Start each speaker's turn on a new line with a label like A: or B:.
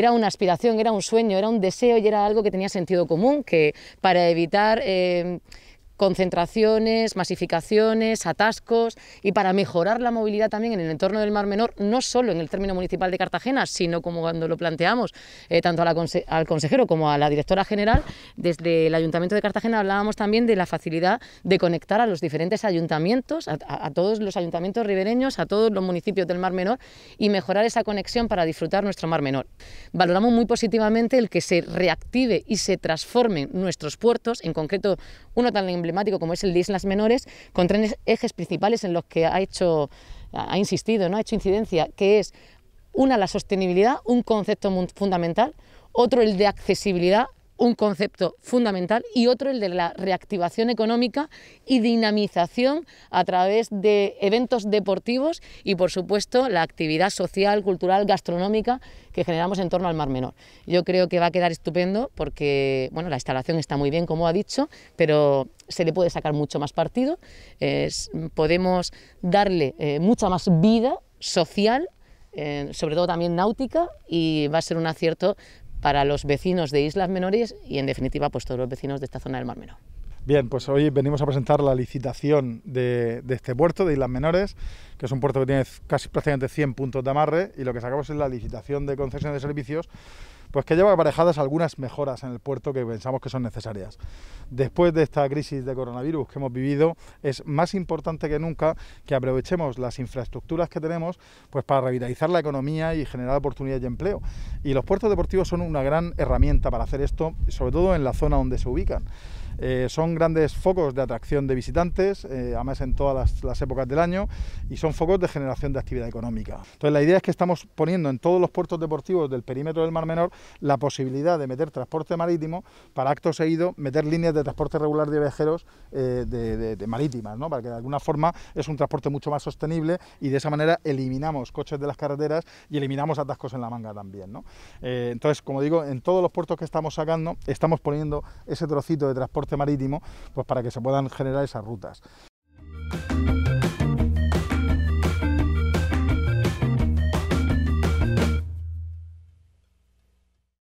A: Era una aspiración, era un sueño, era un deseo y era algo que tenía sentido común, que para evitar... Eh, concentraciones, masificaciones, atascos y para mejorar la movilidad también en el entorno del Mar Menor, no solo en el término municipal de Cartagena, sino como cuando lo planteamos eh, tanto al consejero como a la directora general, desde el Ayuntamiento de Cartagena hablábamos también de la facilidad de conectar a los diferentes ayuntamientos, a, a todos los ayuntamientos ribereños, a todos los municipios del Mar Menor y mejorar esa conexión para disfrutar nuestro Mar Menor. Valoramos muy positivamente el que se reactive y se transformen nuestros puertos, en concreto uno tan emblemático como es el de Islas Menores, con tres ejes principales en los que ha hecho, ha insistido, ¿no? ha hecho incidencia, que es una la sostenibilidad, un concepto fundamental, otro el de accesibilidad un concepto fundamental y otro el de la reactivación económica y dinamización a través de eventos deportivos y por supuesto la actividad social, cultural, gastronómica que generamos en torno al Mar Menor. Yo creo que va a quedar estupendo porque bueno, la instalación está muy bien como ha dicho, pero se le puede sacar mucho más partido, podemos darle eh, mucha más vida social eh, sobre todo también náutica, y va a ser un acierto para los vecinos de islas menores y en definitiva pues todos los vecinos de esta zona del Mar Menor.
B: Bien, pues hoy venimos a presentar la licitación de, este puerto de Islas Menores, que es un puerto que tiene casi prácticamente 100 puntos de amarre y lo que sacamos es la licitación de concesión de servicios pues que lleva aparejadas algunas mejoras en el puerto que pensamos que son necesarias. Después de esta crisis de coronavirus que hemos vivido, es más importante que nunca que aprovechemos las infraestructuras que tenemos pues para revitalizar la economía y generar oportunidades de empleo. Y los puertos deportivos son una gran herramienta para hacer esto, sobre todo en la zona donde se ubican. Eh, son grandes focos de atracción de visitantes, eh, además en todas las, épocas del año, y son focos de generación de actividad económica. Entonces la idea es que estamos poniendo en todos los puertos deportivos del perímetro del Mar Menor la posibilidad de meter transporte marítimo para acto seguido meter líneas de transporte regular de viajeros eh, de, marítimas, ¿no? para que de alguna forma es un transporte mucho más sostenible y de esa manera eliminamos coches de las carreteras y eliminamos atascos en la manga también. entonces, como digo, en todos los puertos que estamos sacando, estamos poniendo ese trocito de transporte marítimo, pues para que se puedan generar esas rutas.